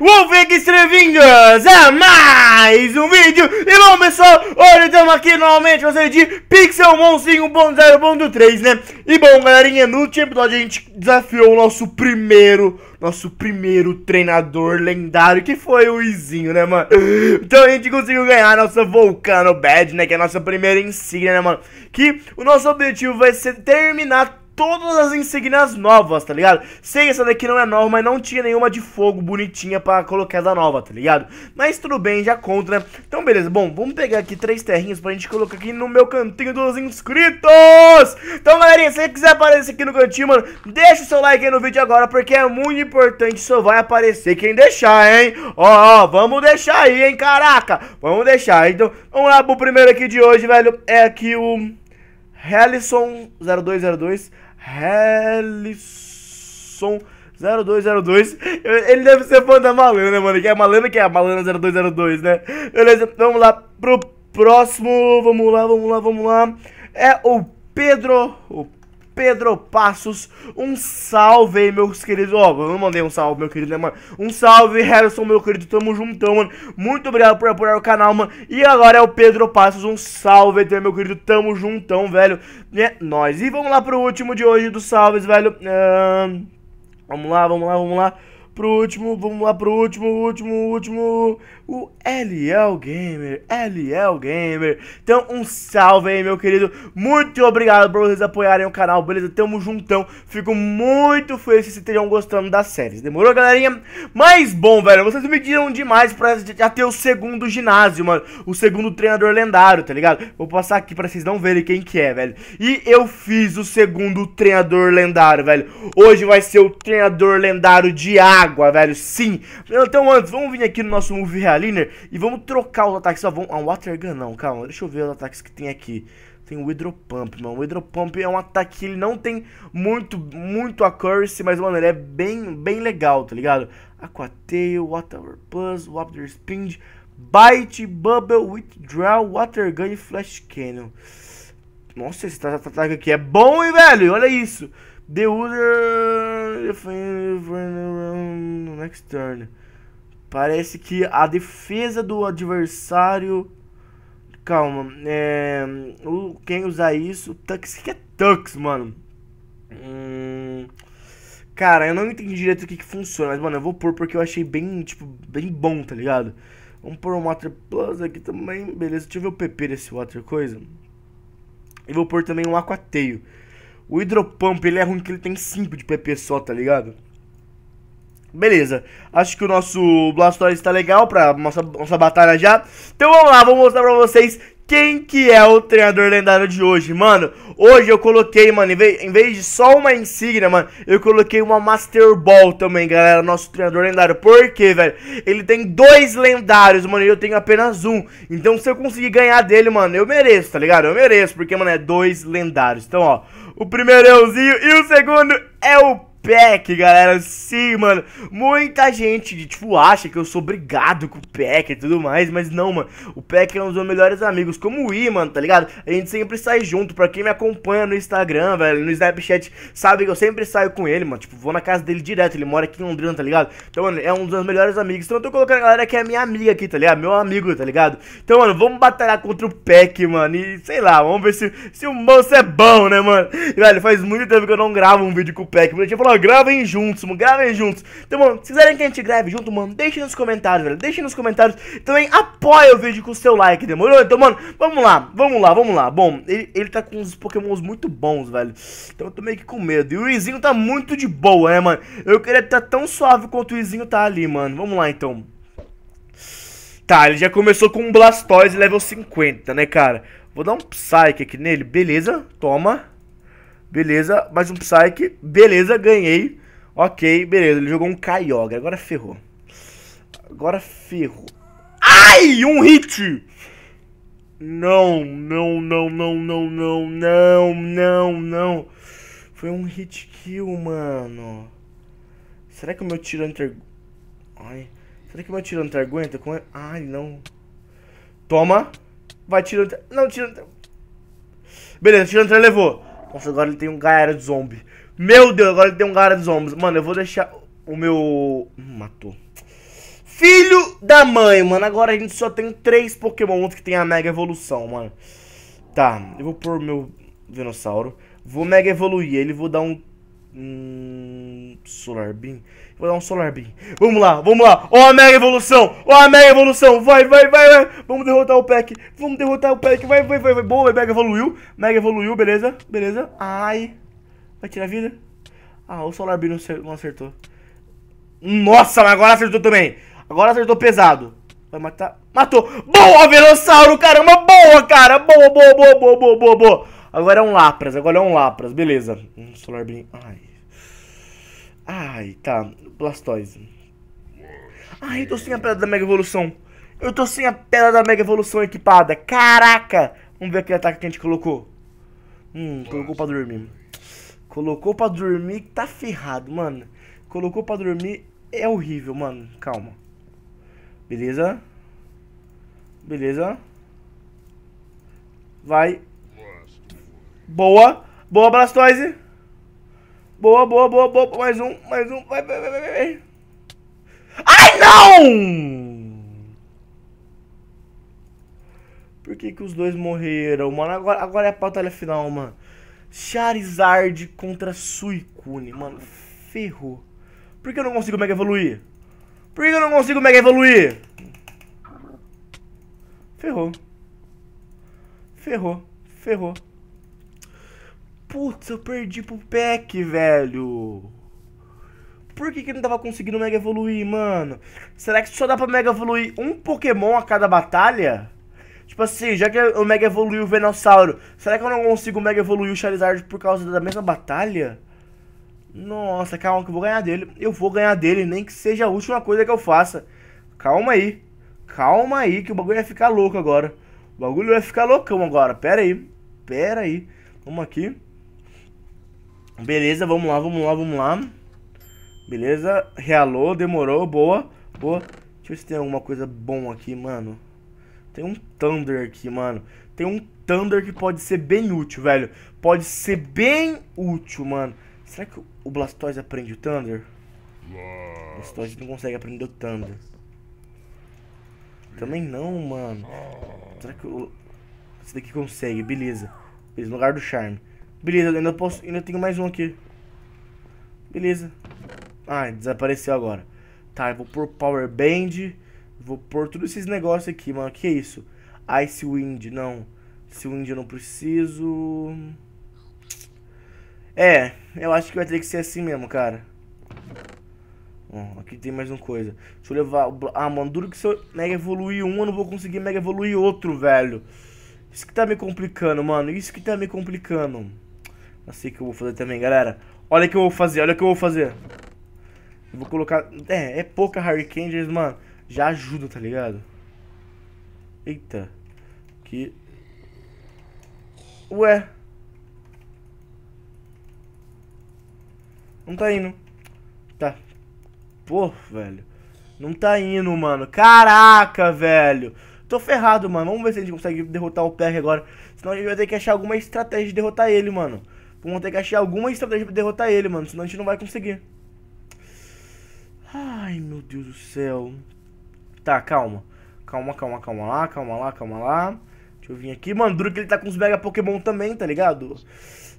Wolfgang Estrevingas a mais um vídeo E bom pessoal, hoje estamos aqui novamente com de Pixel monzinho 1.0.3 né E bom galerinha, no último episódio a gente desafiou o nosso primeiro Nosso primeiro treinador lendário que foi o Izinho né mano Então a gente conseguiu ganhar a nossa Volcano Badge né Que é a nossa primeira insígnia né mano Que o nosso objetivo vai ser terminar todas as insígnias novas, tá ligado? Sei essa daqui não é nova, mas não tinha nenhuma de fogo bonitinha pra colocar da nova, tá ligado? Mas tudo bem, já conta, né? Então, beleza. Bom, vamos pegar aqui três terrinhas pra gente colocar aqui no meu cantinho dos inscritos. Então, galerinha, se você quiser aparecer aqui no cantinho, mano, deixa o seu like aí no vídeo agora, porque é muito importante, só vai aparecer quem deixar, hein? Ó, ó, vamos deixar aí, hein, caraca. Vamos deixar, então, vamos lá pro primeiro aqui de hoje, velho. É aqui o... Helison 0202 Hellison. 0202. Ele deve ser fã da Malena, mano. Que é a Malena que é a Malena 0202, né? Beleza, vamos lá pro próximo. Vamos lá, vamos lá, vamos lá. É o Pedro. O Pedro Passos. Um salve aí, meus queridos. Ó, oh, eu mandei um salve, meu querido, né, mano? Um salve, Harrison, meu querido. Tamo juntão, mano. Muito obrigado por apoiar o canal, mano. E agora é o Pedro Passos. Um salve aí, meu querido. Tamo juntão, velho. É nóis. E vamos lá pro último de hoje dos salves, velho. Uh, vamos lá, vamos lá, vamos lá. Pro último, vamos lá pro último, último, último o LL Gamer, LL Gamer. Então, um salve aí, meu querido. Muito obrigado por vocês apoiarem o canal, beleza? Tamo juntão. Fico muito feliz se vocês estejam gostando das séries. Demorou, galerinha? Mas, bom, velho, vocês me pediram demais pra já ter o segundo ginásio, mano. O segundo treinador lendário, tá ligado? Vou passar aqui pra vocês não verem quem que é, velho. E eu fiz o segundo treinador lendário, velho. Hoje vai ser o treinador lendário de água, velho. Sim. Então, antes, vamos vir aqui no nosso Movie Real e vamos trocar os ataques. Ah, vamos... um Water Gun não, calma. Deixa eu ver os ataques que tem aqui. Tem o Hydro Pump, mano. O Hydro Pump é um ataque que ele não tem muito, muito accuracy, mas, mano, ele é bem, bem legal, tá ligado? Aquateio, Water Plus, Water Spin, Bite, Bubble, Withdraw, Water Gun e Flash Cannon. Nossa, esse ataque aqui é bom, hein, velho? Olha isso. The User... Next turn. Parece que a defesa do adversário. Calma, é. Quem usar isso. Tux, o que é Tux, mano? Hum... Cara, eu não entendi direito o que, que funciona, mas, mano, eu vou pôr porque eu achei bem, tipo, bem bom, tá ligado? Vamos pôr um Water Plus aqui também, beleza. Deixa eu ver o PP desse Water coisa. E vou pôr também um Aquateio. O Hidropump, ele é ruim que ele tem 5 de PP só, tá ligado? Beleza, acho que o nosso Blastoise tá legal pra nossa, nossa batalha já. Então vamos lá, vou mostrar pra vocês quem que é o treinador lendário de hoje, mano. Hoje eu coloquei, mano, em vez, em vez de só uma insígnia, mano, eu coloquei uma Master Ball também, galera, nosso treinador lendário. Por quê, velho? Ele tem dois lendários, mano, e eu tenho apenas um. Então se eu conseguir ganhar dele, mano, eu mereço, tá ligado? Eu mereço, porque, mano, é dois lendários. Então, ó, o primeiro é o Zinho e o segundo é o pack, galera. Sim, mano. Muita gente, tipo, acha que eu sou obrigado com o pack e tudo mais, mas não, mano. O pack é um dos meus melhores amigos, como o I, mano, tá ligado? A gente sempre sai junto. Pra quem me acompanha no Instagram, velho, no Snapchat, sabe que eu sempre saio com ele, mano. Tipo, vou na casa dele direto. Ele mora aqui em Londrina, tá ligado? Então, mano, é um dos meus melhores amigos. Então, eu tô colocando a galera que é minha amiga aqui, tá ligado? Meu amigo, tá ligado? Então, mano, vamos batalhar contra o pack, mano. E sei lá, vamos ver se, se o moço é bom, né, mano? E, velho, faz muito tempo que eu não gravo um vídeo com o pack. eu tinha falado mano, gravem juntos, mano, gravem juntos. Então, mano, se quiserem que a gente grave junto, mano, deixem nos comentários, velho. Deixem nos comentários. Também apoia o vídeo com o seu like, demorou? Então, mano, vamos lá, vamos lá, vamos lá. Bom, ele, ele tá com uns pokémons muito bons, velho. Então eu tô meio que com medo. E o Izinho tá muito de boa, né, mano? Eu queria estar tá tão suave quanto o Izinho tá ali, mano. Vamos lá, então. Tá, ele já começou com um Blastoise level 50, né, cara? Vou dar um Psyche aqui nele, beleza? Toma. Beleza, mais um Psyche. Beleza, ganhei. Ok, beleza. Ele jogou um Kyogre. Agora ferrou. Agora ferrou. Ai, um hit! Não, não, não, não, não, não, não, não, não. Foi um hit kill, mano. Será que o meu Tirantar... Ai, será que o meu Tirantar aguenta? Com... Ai, não. Toma. Vai, Tirantar... Não, Tirantar... Beleza, Tirantar levou. Nossa, agora ele tem um galera de zombie. Meu Deus, agora ele tem um galera de zombies. Mano, eu vou deixar o meu... Hum, matou. Filho da mãe, mano. Agora a gente só tem três pokémon que tem a mega evolução, mano. Tá, eu vou pôr meu dinossauro. Vou mega evoluir ele. Vou dar um... um... Solar Beam. Vou dar um Solar Beam. Vamos lá, vamos lá. Ó oh, a mega evolução. Ó oh, a mega evolução. Vai, vai, vai, vai. Vamos derrotar o pack. Vamos derrotar o pack. Vai, vai, vai, vai. Boa, mega evoluiu. Mega evoluiu, beleza. Beleza. Ai. Vai tirar vida. Ah, o Solar Beam não acertou. Nossa, mas agora acertou também. Agora acertou pesado. Vai matar. Matou. Boa, Velossauro, caramba. Boa, cara. Boa, boa, boa, boa, boa, boa, boa. Agora é um Lapras. Agora é um Lapras. Beleza. Um Solar Beam. Ai. Ai, tá. Blastoise. Ai, eu tô sem a pedra da Mega Evolução. Eu tô sem a pedra da Mega Evolução equipada. Caraca! Vamos ver aquele ataque que a gente colocou. Hum, colocou pra dormir. Colocou pra dormir tá ferrado, mano. Colocou pra dormir é horrível, mano. Calma. Beleza. Beleza. Vai. Boa. Boa, Blastoise. Boa, boa, boa, boa. Mais um, mais um. Vai, vai, vai, vai. Ai, não! Por que, que os dois morreram, mano? Agora, agora é a batalha final, mano. Charizard contra Suicune, mano. Ferrou. Por que eu não consigo mega evoluir? Por que eu não consigo mega evoluir? Ferrou. Ferrou. Ferrou. Putz, eu perdi pro pack, velho. Por que, que não tava conseguindo mega evoluir, mano? Será que só dá pra mega evoluir um Pokémon a cada batalha? Tipo assim, já que eu mega evoluí o Venossauro, será que eu não consigo mega evoluir o Charizard por causa da mesma batalha? Nossa, calma que eu vou ganhar dele. Eu vou ganhar dele, nem que seja a última coisa que eu faça. Calma aí. Calma aí que o bagulho vai ficar louco agora. O bagulho vai ficar loucão agora. Pera aí. Pera aí. Vamos aqui. Beleza, vamos lá, vamos lá, vamos lá. Beleza, realou, demorou, boa, boa. Deixa eu ver se tem alguma coisa bom aqui, mano. Tem um Thunder aqui, mano. Tem um Thunder que pode ser bem útil, velho. Pode ser bem útil, mano. Será que o Blastoise aprende o Thunder? O Blastoise não consegue aprender o Thunder. Também não, mano. Ah. Será que o... Esse daqui consegue, beleza. Beleza, no lugar do Charme. Beleza, ainda posso. Ainda tenho mais um aqui. Beleza. Ah, desapareceu agora. Tá, eu vou pôr Power Band. Vou pôr todos esses negócios aqui, mano. Que isso? Ice Wind, não. Ice Wind eu não preciso. É, eu acho que vai ter que ser assim mesmo, cara. Bom, aqui tem mais uma coisa. Deixa eu levar... Ah, mano, duro que se eu mega evoluir um, eu não vou conseguir mega evoluir outro, velho. Isso que tá me complicando, mano. Isso que tá me complicando. Eu assim sei que eu vou fazer também, galera. Olha o que eu vou fazer, olha o que eu vou fazer. Eu vou colocar... É, é pouca Hurricanes, mano. Já ajuda, tá ligado? Eita. Que... Ué. Não tá indo. Tá. Pô, velho. Não tá indo, mano. Caraca, velho. Tô ferrado, mano. Vamos ver se a gente consegue derrotar o PR agora. Senão a gente vai ter que achar alguma estratégia de derrotar ele, mano. Vamos ter que achar alguma estratégia pra derrotar ele, mano. Senão a gente não vai conseguir. Ai, meu Deus do céu. Tá, calma. Calma, calma, calma lá, calma lá, calma lá. Deixa eu vir aqui. Mano, duro que ele tá com os mega Pokémon também, tá ligado?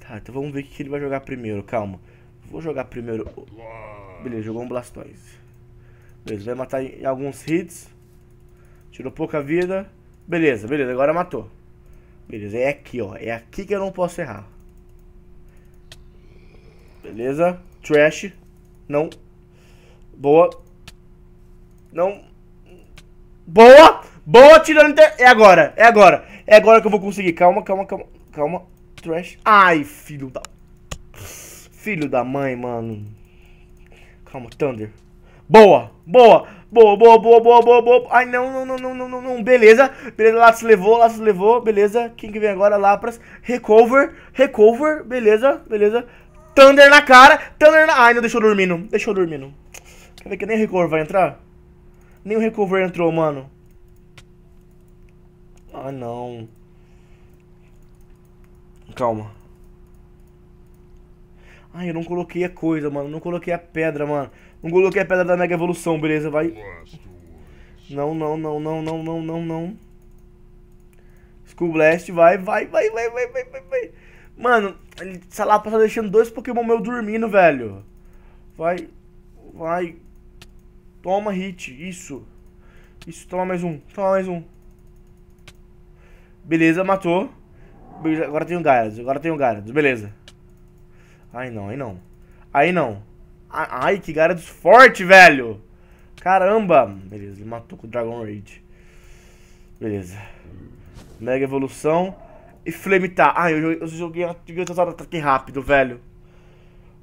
Tá, então vamos ver o que ele vai jogar primeiro, calma. Vou jogar primeiro... Beleza, jogou um Blastoise. Beleza, vai matar em alguns hits. Tirou pouca vida. Beleza, beleza, agora matou. Beleza, é aqui, ó. É aqui que eu não posso errar. Beleza. Trash. Não. Boa. Não. Boa! Boa, tirando... Inter... É agora, é agora. É agora que eu vou conseguir. Calma, calma, calma. Calma. Trash. Ai, filho da... Filho da mãe, mano. Calma, Thunder. Boa, boa, boa, boa, boa, boa, boa, boa. Ai, não, não, não, não, não, não, Beleza, beleza, se levou, se levou, beleza. Quem que vem agora? Lapras. Recover, recover, beleza, beleza. Thunder na cara, Thunder na... Ai, não deixou dormindo, deixou dormindo. Quer ver que nem o Recover vai entrar? Nem o Recover entrou, mano. Ah, não. Calma. Ai, eu não coloquei a coisa, mano. Não coloquei a pedra, mano. Não coloquei a pedra da Mega Evolução, beleza, vai. Não, não, não, não, não, não, não, não. Skull Blast, vai, vai, vai, vai, vai, vai, vai. Mano, ele, sei lá, tá deixando dois Pokémon meu dormindo, velho. Vai. Vai. Toma hit. Isso. Isso, toma mais um. Toma mais um. Beleza, matou. Beleza, agora tem o um Gyarados. Agora tem o um Gyarados. Beleza. Ai, não. Aí não. Aí não. Ai, que Gyarados forte, velho. Caramba. Beleza, ele matou com o Dragon Rage. Beleza. Mega evolução e Flemitar. Ah, eu, eu joguei há 500 horas aqui rápido, velho.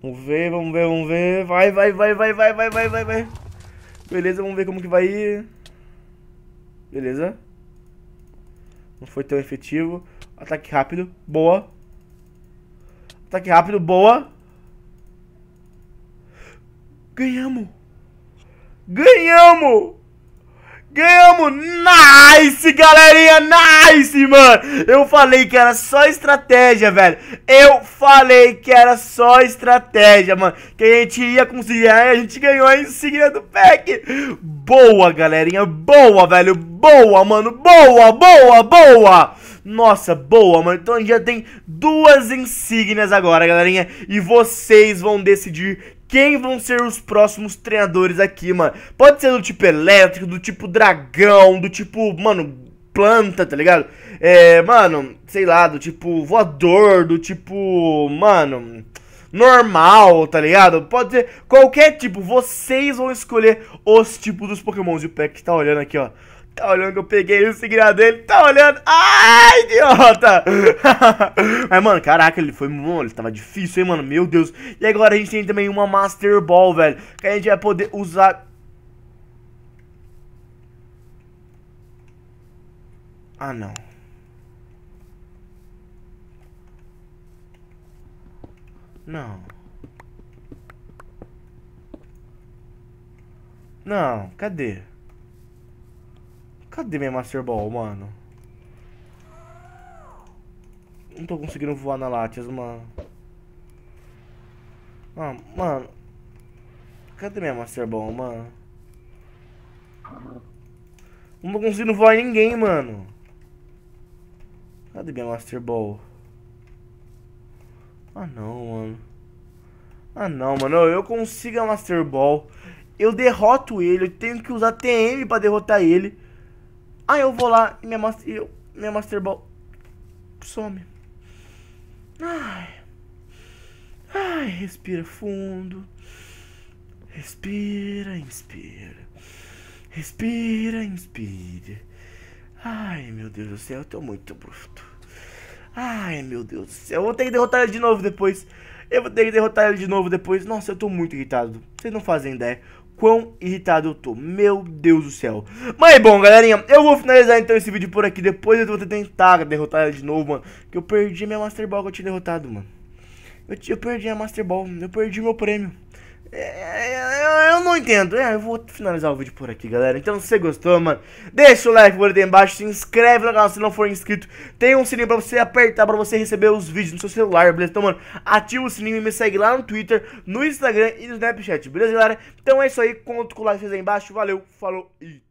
Vamos ver, vamos ver, vamos ver. Vai, vai, vai, vai, vai, vai, vai, vai, vai. Beleza, vamos ver como que vai ir. Beleza. Não foi tão efetivo. Ataque rápido, boa. Ataque rápido, boa. Ganhamos! Ganhamos! Ganhamos! Nice, galerinha! Nice, mano! Eu falei que era só estratégia, velho. Eu falei que era só estratégia, mano. Que a gente ia conseguir. Aí a gente ganhou a insígnia do pack. Boa, galerinha. Boa, velho. Boa, mano. Boa, boa, boa. Nossa, boa, mano. Então a gente já tem duas insígnias agora, galerinha. E vocês vão decidir quem vão ser os próximos treinadores aqui, mano. Pode ser do tipo elétrico, do tipo dragão, do tipo, mano, planta, tá ligado? É, mano, sei lá, do tipo voador, do tipo, mano, normal, tá ligado? Pode ser qualquer tipo, vocês vão escolher os tipos dos pokémons. E o Peck tá olhando aqui, ó. Tá olhando que eu peguei o segredo dele. Tá olhando. Ai, idiota! Mas, mano, caraca, ele foi. ele tava difícil, hein, mano? Meu Deus. E agora a gente tem também uma Master Ball, velho. Que a gente vai poder usar. Ah, não. Não. Não, cadê? Cadê minha Master Ball, mano? Não tô conseguindo voar na Latias, mano. Ah, mano. Cadê minha Master Ball, mano? Não tô conseguindo voar em ninguém, mano. Cadê minha Master Ball? Ah, não, mano. Ah, não, mano. Eu consigo a Master Ball. Eu derroto ele. Eu tenho que usar TM pra derrotar ele. Aí ah, eu vou lá e minha, master, eu, minha Master Ball some. Ai. Ai, respira fundo. Respira, inspira. Respira, inspira. Ai, meu Deus do céu, eu tô muito bruto. Ai, meu Deus do céu, eu vou ter que derrotar ele de novo depois. Eu vou ter que derrotar ele de novo depois. Nossa, eu tô muito irritado. Vocês não fazem ideia quão irritado eu tô. Meu Deus do céu. Mas bom, galerinha, eu vou finalizar então esse vídeo por aqui. Depois eu vou tentar derrotar ela de novo, mano. Que eu perdi minha Master Ball que eu tinha derrotado, mano. Eu, eu perdi a Master Ball, eu perdi meu prêmio. É, é, eu, não entendo. É, eu vou finalizar o vídeo por aqui, galera. Então, se você gostou, mano, deixa o like por aí embaixo. Se inscreve no canal se não for inscrito. Tem um sininho pra você apertar pra você receber os vídeos no seu celular, beleza? Então, mano, ativa o sininho e me segue lá no Twitter, no Instagram e no Snapchat, beleza, galera? Então é isso aí. Conto com o like aí embaixo. Valeu, falou e